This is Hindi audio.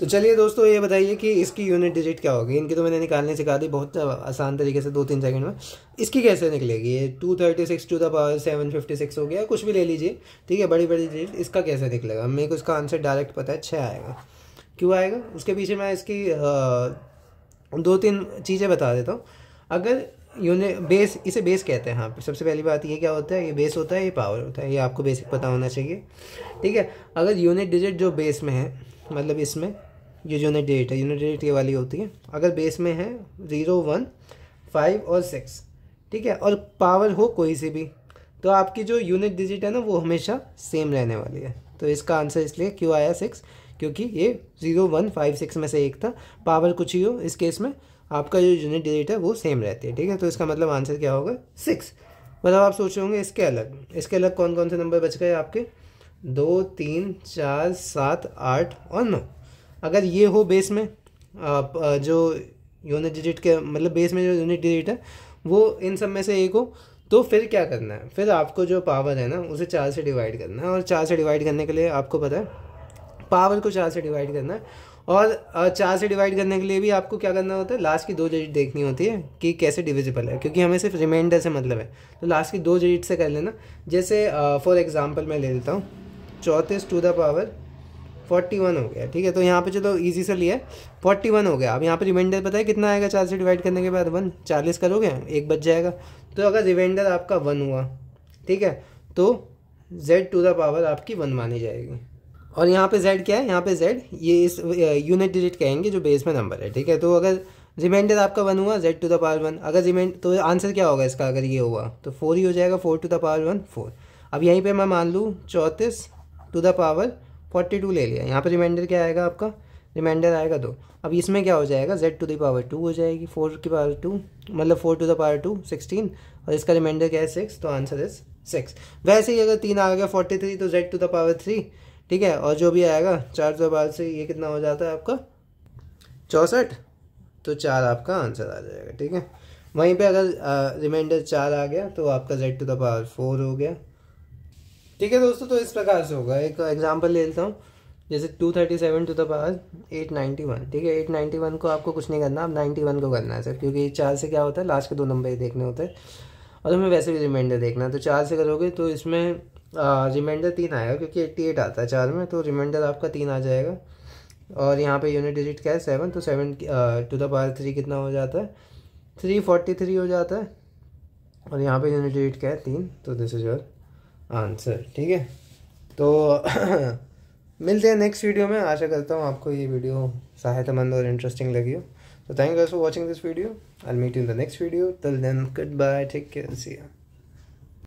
तो चलिए दोस्तों ये बताइए कि इसकी यूनिट डिजिट क्या होगी इनकी तो मैंने निकालने सिखा दी बहुत आसान तरीके से दो तीन सेकंड में इसकी कैसे निकलेगी ये two thirty six to the power seven fifty six हो गया कुछ भी ले लीजिए ठीक है बड़ी बड़ी डिजिट इसका कैसे निकलेगा मेरे को इसका आंसर डायरेक्ट पता है छः आएगा क्यों आएगा उसके पीछे मैं इसकी आ, दो तीन चीज़ें बता देता हूँ अगर यूनिट बेस इसे बेस कहते हैं यहाँ सबसे पहली बात ये क्या होता है ये बेस होता है ये पावर होता है ये आपको बेसिक पता होना चाहिए ठीक है अगर यूनिट डिजिट जो बेस में है मतलब इसमें ये यूनिट डिजिट है यूनिट डिजिट ये वाली होती है अगर बेस में है ज़ीरो वन फाइव और सिक्स ठीक है और पावर हो कोई सी भी तो आपकी जो यूनिट डिजिट है ना वो हमेशा सेम रहने वाली है तो इसका आंसर इसलिए क्यों आया सिक्स क्योंकि ये ज़ीरो वन फाइव सिक्स में से एक था पावर कुछ ही हो इस केस में आपका जो यूनिट डिजिट है वो सेम रहती है ठीक है तो इसका मतलब आंसर क्या होगा सिक्स मतलब आप सोच रहे होंगे इसके अलग इसके अलग कौन कौन से नंबर बच गए आपके दो तीन चार सात आठ और नौ अगर ये हो बेस में आप जो यूनिट डिजिट के मतलब बेस में जो यूनिट डिजिट है वो इन सब में से एक हो तो फिर क्या करना है फिर आपको जो पावर है ना उसे चार से डिवाइड करना है और चार से डिवाइड करने के लिए आपको पता है पावर को चार से डिवाइड करना है और चार से डिवाइड करने के लिए भी आपको क्या करना होता है लास्ट की दो डिजिट देखनी होती है कि कैसे डिविजिबल है क्योंकि हमें सिर्फ रिमाइंडर से मतलब है तो लास्ट की दो डिजिट से कर लेना जैसे फॉर एग्ज़ाम्पल मैं ले लेता हूँ चौंतीस to the power forty one हो गया ठीक है तो यहाँ पे चलो ईजी से लिया फोर्टी वन हो गया अब यहाँ पे रिमाइंडर पता है कितना आएगा चार से डिवाइड करने के बाद वन चालीस करोगे एक बच जाएगा तो अगर रिमाइंडर आपका वन हुआ ठीक है तो जेड टू द पावर आपकी वन मानी जाएगी और यहाँ पे जेड क्या है यहाँ पे जेड ये इस यूनिट डिजिट कहेंगे जो बेस में नंबर है ठीक है तो अगर रिमाइंडर आपका वन हुआ Z to the power one अगर रिमाइंड तो आंसर क्या होगा इसका अगर ये हुआ तो फोर ही हो जाएगा four to the power one four अब यहीं पे मैं मान लूँ चौंतीस to the power forty two ले लिया यहाँ पर रिमाइंडर क्या आएगा आपका रिमाइंडर आएगा दो अब इसमें क्या हो जाएगा Z to the power two हो जाएगी फोर की पावर टू मतलब four to the power two sixteen और इसका रिमाइंडर क्या है सिक्स तो आंसर इज सिक्स वैसे ही अगर तीन आ गया फोर्टी थ्री तो Z to the power three ठीक है और जो भी आएगा चार सौ बारह से ये कितना हो जाता है आपका चौंसठ तो चार आपका आंसर आ जाएगा ठीक है वहीं पे अगर रिमाइंडर चार आ गया तो आपका Z to the power four हो गया ठीक है दोस्तों तो इस प्रकार से होगा एक एग्जाम्पल ले लेता हूँ जैसे two thirty seven to the power eight ninety one ठीक है एट नाइन्टी वन को आपको कुछ नहीं करना आप नाइन्टी वन को करना है सर क्योंकि चार से क्या होता है लास्ट के दो नंबर ही देखने होते हैं और हमें वैसे भी रिमाइंडर देखना है तो चार से करोगे तो इसमें रिमाइंडर हाँ, तीन आएगा क्योंकि एट्टी एट आता है चार में तो रिमाइंडर आपका तीन आ जाएगा और यहाँ पे यूनिट डिजिट क्या है सेवन तो seven to the power three कितना हो जाता है थ्री फोर्टी थ्री हो जाता है और यहाँ पे यूनिट डिजिट क्या है तीन तो दिस इज़ योर आंसर ठीक है तो मिलते हैं नेक्स्ट वीडियो में आशा करता हूँ आपको ये वीडियो सहायतामंद और इंटरेस्टिंग लगी हो तो thank you for watching this video I meet in the next video till then goodbye take care see you